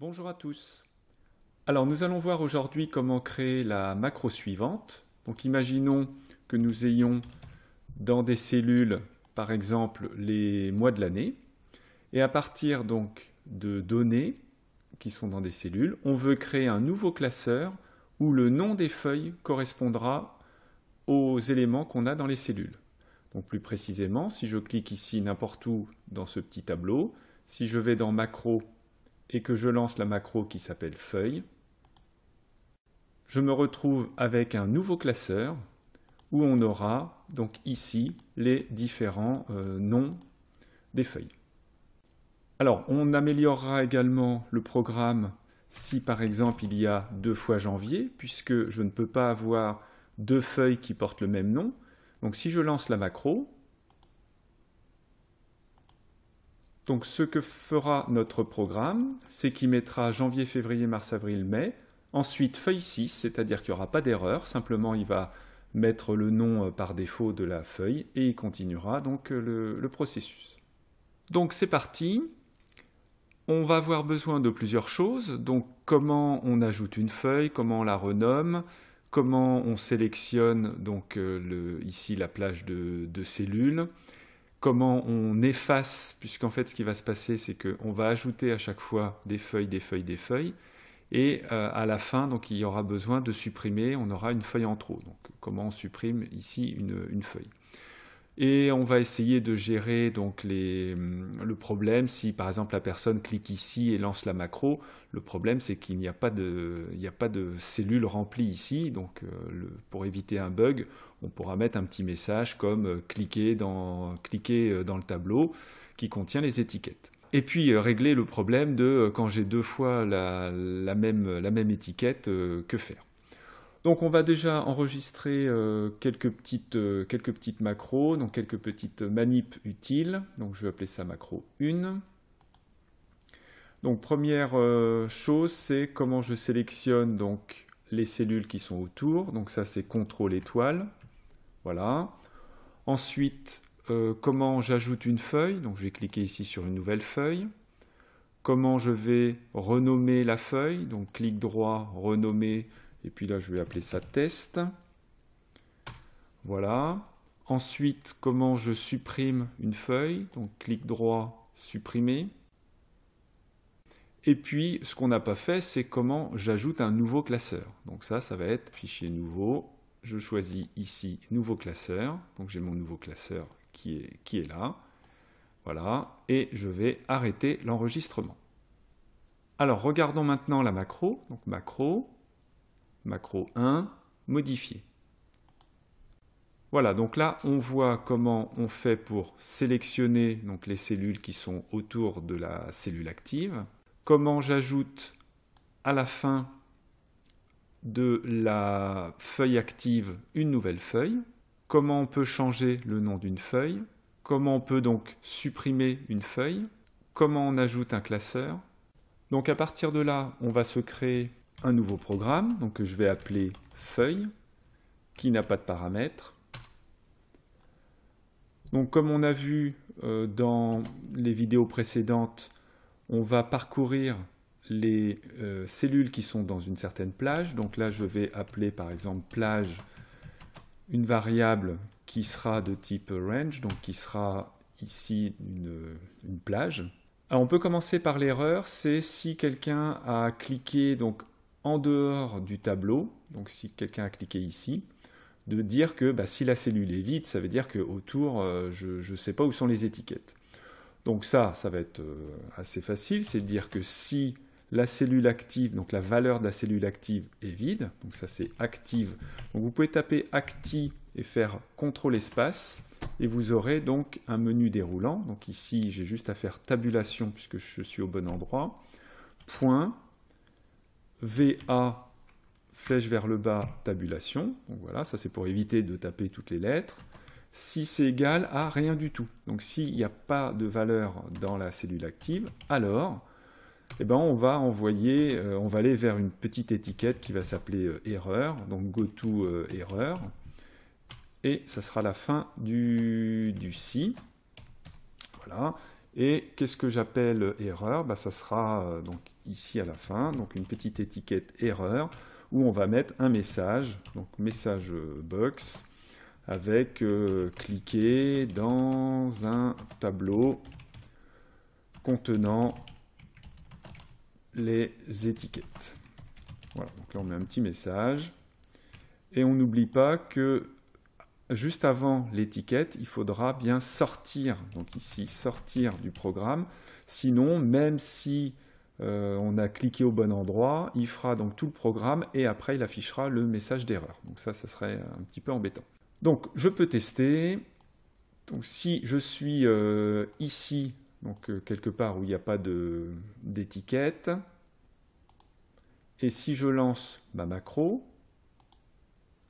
Bonjour à tous. Alors nous allons voir aujourd'hui comment créer la macro suivante. Donc imaginons que nous ayons dans des cellules par exemple les mois de l'année et à partir donc de données qui sont dans des cellules, on veut créer un nouveau classeur où le nom des feuilles correspondra aux éléments qu'on a dans les cellules. Donc plus précisément, si je clique ici n'importe où dans ce petit tableau, si je vais dans macro et que je lance la macro qui s'appelle feuille, je me retrouve avec un nouveau classeur où on aura donc ici les différents euh, noms des feuilles. Alors on améliorera également le programme si par exemple il y a deux fois janvier, puisque je ne peux pas avoir deux feuilles qui portent le même nom. Donc si je lance la macro, Donc ce que fera notre programme, c'est qu'il mettra janvier, février, mars, avril, mai, ensuite feuille 6, c'est-à-dire qu'il n'y aura pas d'erreur, simplement il va mettre le nom euh, par défaut de la feuille et il continuera donc euh, le, processus. Donc c'est parti, on va avoir besoin de plusieurs choses, donc comment on ajoute une feuille, comment on la renomme, comment on sélectionne donc euh, ici la plage de, de cellules, comment on efface, puisqu'en fait ce qui va se passer, c'est qu'on va ajouter à chaque fois des feuilles, des feuilles, des feuilles, et euh, à la fin, donc il y aura besoin de supprimer, on aura une feuille en trop. Donc comment on supprime ici une feuille et on va essayer de gérer donc hum, le problème si par exemple la personne clique ici et lance la macro le problème c'est qu'il n'y a pas de cellule remplie ici donc euh, pour éviter un bug on pourra mettre un petit message comme euh, cliquer euh, dans le tableau qui contient les étiquettes et puis régler le problème de quand j'ai deux fois la même étiquette que faire donc on va déjà enregistrer euh, quelques, petites, euh, quelques petites macros, donc quelques petites manips utiles. Donc je vais appeler ça macro 1. Donc première euh, chose, c'est comment je sélectionne donc les cellules qui sont autour. Donc ça c'est contrôle étoile. Voilà. Ensuite, comment j'ajoute une feuille. Donc je vais cliquer ici sur une nouvelle feuille comment je vais renommer la feuille. Donc clic droit, renommer, et puis là, je vais appeler ça test. Voilà. Ensuite, comment je supprime une feuille. Donc, clic droit, supprimer. Et puis, ce qu'on n'a pas fait, c'est comment j'ajoute un nouveau classeur. Donc ça, ça va être fichier nouveau. Je choisis ici nouveau classeur. Donc j'ai mon nouveau classeur qui est, là. Voilà. Et je vais arrêter l'enregistrement. Alors, regardons maintenant la macro. Donc macro, macro 1, modifier. Voilà, donc là, on voit comment on fait pour sélectionner donc, les cellules qui sont autour de la cellule active, comment j'ajoute à la fin de la feuille active une nouvelle feuille, comment on peut changer le nom d'une feuille, comment on peut donc supprimer une feuille, comment on ajoute un classeur. Donc à partir de là, on va se créer un nouveau programme, donc que je vais appeler feuille, qui n'a pas de paramètres. Donc comme on a vu euh, dans les vidéos précédentes, on va parcourir les euh, cellules qui sont dans une certaine plage. Donc là, je vais appeler par exemple plage une variable qui sera de type range, donc qui sera ici une, plage. Alors on peut commencer par l'erreur, c'est si quelqu'un a cliqué donc en dehors du tableau, donc si quelqu'un a cliqué ici, de dire que bah, si la cellule est vide, ça veut dire qu'autour, autour, euh, je ne sais pas où sont les étiquettes. Donc ça, ça va être euh, assez facile, c'est de dire que si la cellule active, donc la valeur de la cellule active est vide, donc ça c'est active. Donc vous pouvez taper acti et faire contrôle espace, et vous aurez donc un menu déroulant. Donc ici, j'ai juste à faire tabulation puisque je suis au bon endroit. Point, VA, flèche vers le bas, tabulation. Donc voilà, ça c'est pour éviter de taper toutes les lettres. Si c'est égal à rien du tout. Donc s'il n'y a pas de valeur dans la cellule active, alors eh ben, on va envoyer, euh, on va aller vers une petite étiquette qui va s'appeler euh, erreur, donc go to euh, erreur, et ça sera la fin du, du si. Voilà. Et qu'est-ce que j'appelle erreur bah, Ça sera euh, donc ici à la fin, donc une petite étiquette erreur, où on va mettre un message, donc message box, avec euh, cliquer dans un tableau contenant les étiquettes. Voilà, donc là on met un petit message. Et on n'oublie pas que juste avant l'étiquette, il faudra bien sortir, donc ici sortir du programme, sinon même si euh, on a cliqué au bon endroit, il fera donc tout le programme et après il affichera le message d'erreur. Donc ça, ça serait un petit peu embêtant. Donc je peux tester, donc si je suis euh, ici, donc euh, quelque part où il n'y a pas d'étiquette, et si je lance ma macro,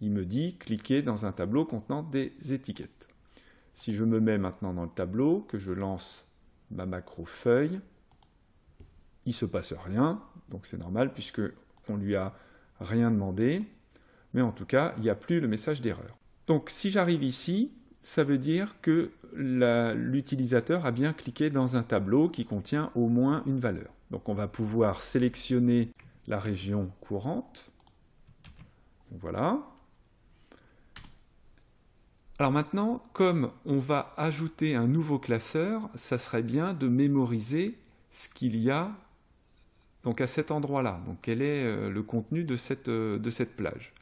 il me dit cliquer dans un tableau contenant des étiquettes. Si je me mets maintenant dans le tableau, que je lance ma macro feuille, il ne se passe rien, donc c'est normal puisque on lui a rien demandé, mais en tout cas, il n'y a plus le message d'erreur. Donc si j'arrive ici, ça veut dire que l'utilisateur a bien cliqué dans un tableau qui contient au moins une valeur. Donc on va pouvoir sélectionner la région courante, voilà, alors maintenant, comme on va ajouter un nouveau classeur, ça serait bien de mémoriser ce qu'il y a à cet endroit-là. Donc quel est euh, le contenu euh, de cette, plage.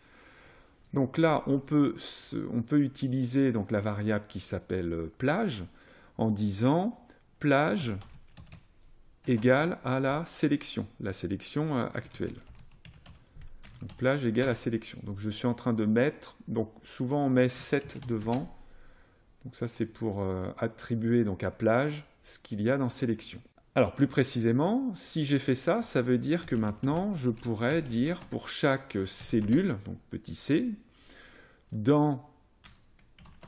Donc là, on peut, on peut utiliser donc la variable qui s'appelle euh, plage en disant plage égale à la sélection, la sélection actuelle plage égale à sélection. Donc je suis en train de mettre, donc souvent on met 7 devant. Donc ça c'est pour euh, attribuer donc à plage ce qu'il y a dans sélection. Alors plus précisément, si j'ai fait ça, ça veut dire que maintenant je pourrais dire pour chaque cellule, donc petit c, dans,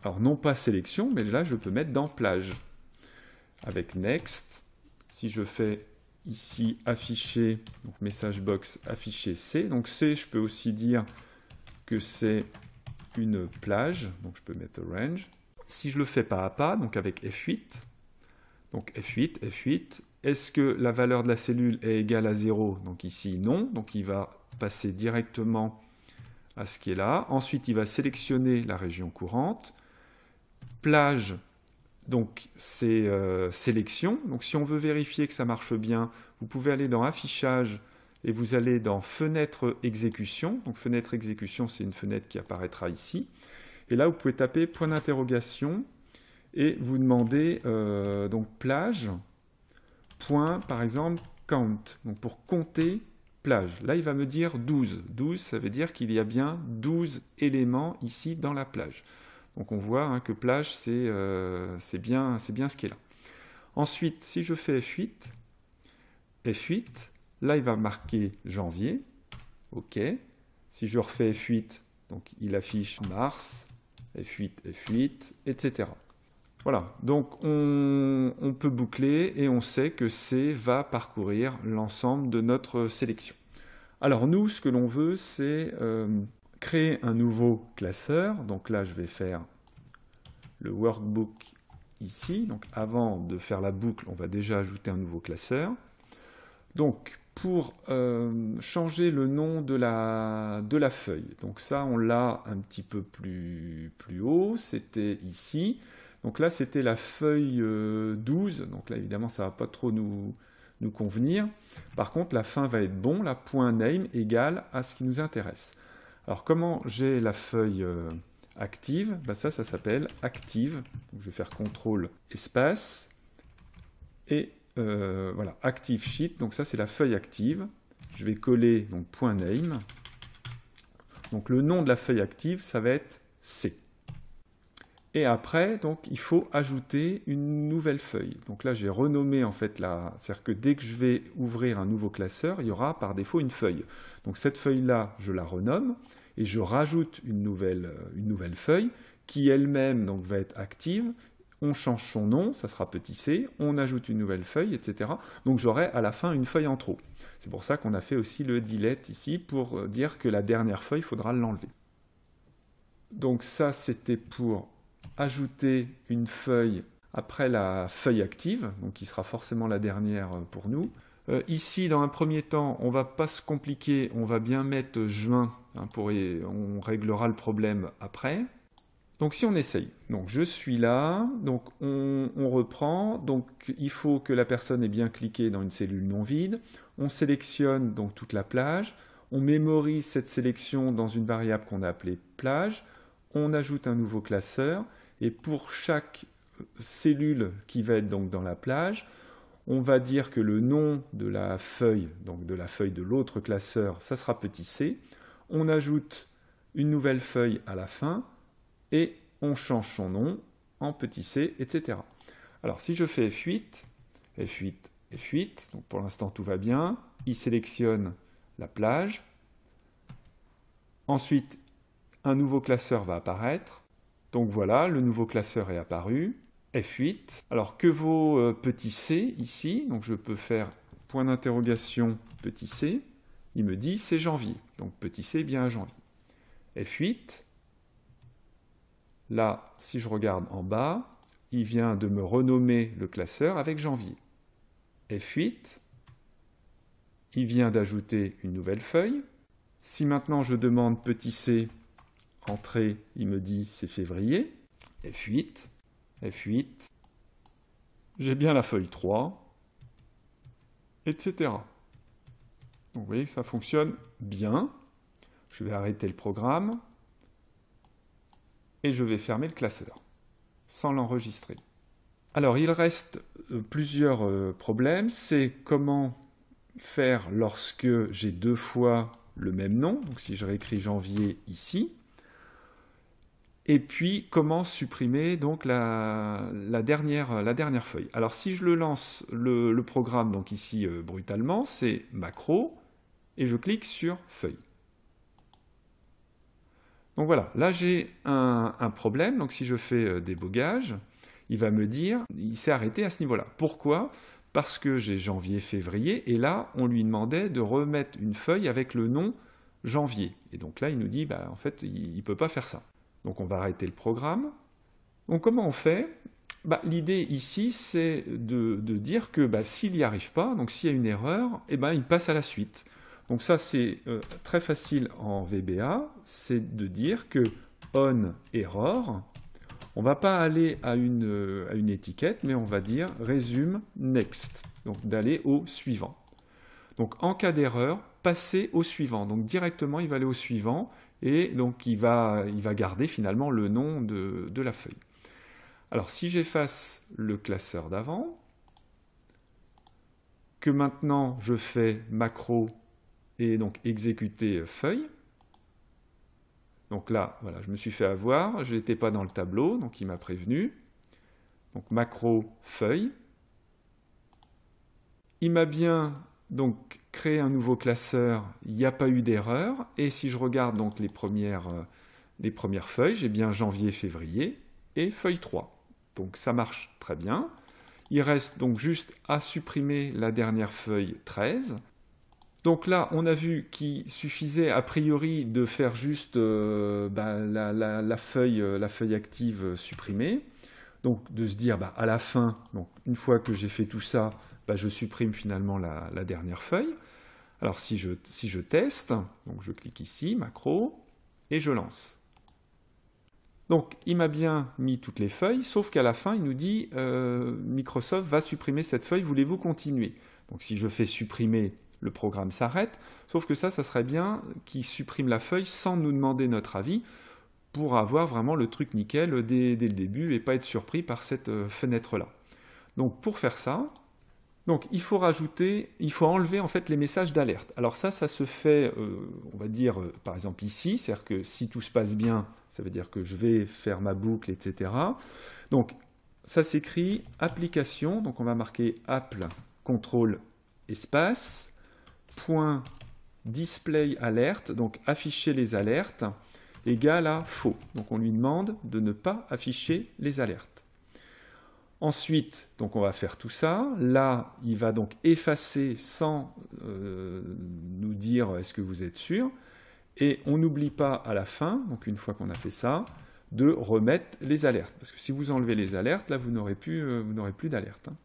alors non pas sélection, mais là je peux mettre dans plage. Avec next, si je fais ici afficher, message box afficher C. Donc C, je peux aussi dire que c'est une plage, donc je peux mettre range. Si je le fais pas à pas, donc avec F8, donc F8, F8, est-ce que la valeur de la cellule est égale à 0 Donc ici, non, donc il va passer directement à ce qui est là. Ensuite, il va sélectionner la région courante. Plage, donc c'est euh, « Sélection ». Donc si on veut vérifier que ça marche bien, vous pouvez aller dans affichage et vous allez dans fenêtre exécution. Donc fenêtre exécution, c'est une fenêtre qui apparaîtra ici. Et là, vous pouvez taper point d'interrogation et vous demandez euh, donc plage point par exemple count. Donc pour compter plage. Là, il va me dire 12. 12, ça veut dire qu'il y a bien 12 éléments ici dans la plage. Donc on voit hein, que plage, c'est euh, bien, bien ce qui est là. Ensuite, si je fais F8, F8, là il va marquer janvier. OK. Si je refais F8, donc il affiche mars, F8, F8, etc. Voilà, donc on, peut boucler et on sait que C va parcourir l'ensemble de notre sélection. Alors nous, ce que l'on veut, c'est... Euh, créer un nouveau classeur. Donc là, je vais faire le workbook ici. Donc avant de faire la boucle, on va déjà ajouter un nouveau classeur. Donc pour euh, changer le nom de la, de la feuille. Donc ça, on l'a un petit peu plus, plus haut. C'était ici. Donc là, c'était la feuille 12. Euh, Donc là, évidemment, ça va pas trop nous, nous convenir. Par contre, la fin va être bon. La point .name égale à ce qui nous intéresse. Alors comment j'ai la feuille euh, active bah, Ça, ça s'appelle active. je vais faire contrôle espace. Et euh, voilà, active sheet. Donc ça, c'est la feuille active. Je vais coller donc point name. Donc le nom de la feuille active, ça va être C. Et après, donc, il faut ajouter une nouvelle feuille. Donc là, j'ai renommé en fait la... C'est-à-dire que dès que je vais ouvrir un nouveau classeur, il y aura par défaut une feuille. Donc cette feuille-là, je la renomme et je rajoute une nouvelle, euh, une nouvelle feuille qui elle-même donc va être active. On change son nom, ça sera petit c, on ajoute une nouvelle feuille, etc. Donc j'aurai à la fin une feuille en trop. C'est pour ça qu'on a fait aussi le delete ici pour euh, dire que la dernière feuille, il faudra l'enlever. Donc ça, c'était pour ajouter une feuille après la feuille active, donc qui sera forcément la dernière pour nous. Euh, ici, dans un premier temps, on ne va pas se compliquer, on va bien mettre juin, hein, pour on réglera le problème après. Donc si on essaye, donc je suis là, donc on, reprend, donc il faut que la personne ait bien cliqué dans une cellule non vide, on sélectionne donc toute la plage, on mémorise cette sélection dans une variable qu'on a appelée plage, on ajoute un nouveau classeur, et pour chaque cellule qui va être donc dans la plage, on va dire que le nom de la feuille, donc de la feuille de l'autre classeur, ça sera petit c. On ajoute une nouvelle feuille à la fin et on change son nom en petit c, etc. Alors si je fais F8, F8, F8, donc pour l'instant tout va bien, il sélectionne la plage. Ensuite, un nouveau classeur va apparaître. Donc voilà, le nouveau classeur est apparu, F8. Alors que vaut euh, petit c ici Donc je peux faire point d'interrogation petit c. Il me dit c'est janvier. Donc petit c bien à janvier. F8. Là, si je regarde en bas, il vient de me renommer le classeur avec janvier. F8. Il vient d'ajouter une nouvelle feuille. Si maintenant je demande petit c Entrée, il me dit c'est février. F8, F8. J'ai bien la feuille 3, etc. vous voyez que ça fonctionne bien. Je vais arrêter le programme et je vais fermer le classeur sans l'enregistrer. Alors il reste euh, plusieurs euh, problèmes. C'est comment faire lorsque j'ai deux fois le même nom. Donc si je réécris janvier ici, et puis comment supprimer donc la, dernière, feuille. Alors si je le lance le, programme donc ici euh, brutalement, c'est macro et je clique sur feuille. Donc voilà, là j'ai un, problème, donc si je fais euh, débogage, il va me dire, il s'est arrêté à ce niveau-là. Pourquoi Parce que j'ai janvier, février, et là on lui demandait de remettre une feuille avec le nom janvier. Et donc là il nous dit, bah, en fait il ne peut pas faire ça. Donc on va arrêter le programme. Donc comment on fait bah, L'idée ici, c'est de, dire que bah, s'il n'y arrive pas, donc s'il y a une erreur, eh ben, il passe à la suite. Donc ça, c'est euh, très facile en VBA, c'est de dire que on error, on ne va pas aller à une, une étiquette, mais on va dire résume next, donc d'aller au suivant. Donc en cas d'erreur, passer au suivant. Donc directement, il va aller au suivant, et donc il va, il va garder finalement le nom de, de la feuille. Alors si j'efface le classeur d'avant, que maintenant je fais macro et donc exécuter euh, feuille, donc là, voilà, je me suis fait avoir, je n'étais pas dans le tableau, donc il m'a prévenu. Donc macro feuille. Il m'a bien donc, créer un nouveau classeur, il n'y a pas eu d'erreur. Et si je regarde donc les premières, euh, feuilles, j'ai bien janvier, février et feuille 3. Donc, ça marche très bien. Il reste donc juste à supprimer la dernière feuille 13. Donc là, on a vu qu'il suffisait a priori de faire juste euh, ben, la, feuille, euh, la, feuille, active supprimée. Donc de se dire bah, à la fin, une fois que j'ai fait tout ça, bah, je supprime finalement la, dernière feuille. Alors si je, teste, donc je clique ici, macro, et je lance. Donc il m'a bien mis toutes les feuilles, sauf qu'à la fin il nous dit euh, Microsoft va supprimer cette feuille, voulez-vous continuer Donc si je fais supprimer, le programme s'arrête, sauf que ça, ça serait bien qu'il supprime la feuille sans nous demander notre avis, pour avoir vraiment le truc nickel dès le début et pas être surpris par cette euh, fenêtre-là. Donc pour faire ça, donc il faut rajouter, il faut enlever en fait les messages d'alerte. Alors ça, ça se fait, euh, on va dire, euh, par exemple ici, c'est-à-dire que si tout se passe bien, ça veut dire que je vais faire ma boucle, etc. Donc ça s'écrit application, donc on va marquer apple contrôle espace point display alerte, donc afficher les alertes, égale à faux. Donc on lui demande de ne pas afficher les alertes. Ensuite, donc on va faire tout ça. Là, il va donc effacer sans euh, nous dire est-ce que vous êtes sûr. Et on n'oublie pas à la fin, donc une fois qu'on a fait ça, de remettre les alertes. Parce que si vous enlevez les alertes, là, vous n'aurez plus, euh, d'alerte. Hein.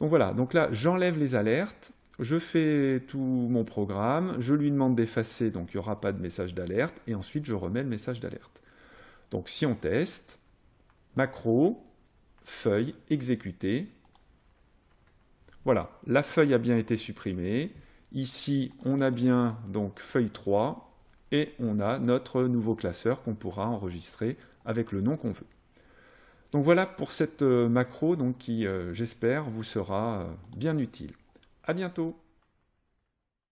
Donc voilà, donc là, j'enlève les alertes, je fais tout mon programme, je lui demande d'effacer, donc il n'y aura pas de message d'alerte, et ensuite je remets le message d'alerte. Donc si on teste, macro, feuille exécutée. Voilà, la feuille a bien été supprimée. Ici, on a bien donc feuille 3 et on a notre nouveau classeur qu'on pourra enregistrer avec le nom qu'on veut. Donc voilà pour cette euh, macro donc, qui, euh, j'espère, vous sera euh, bien utile. À bientôt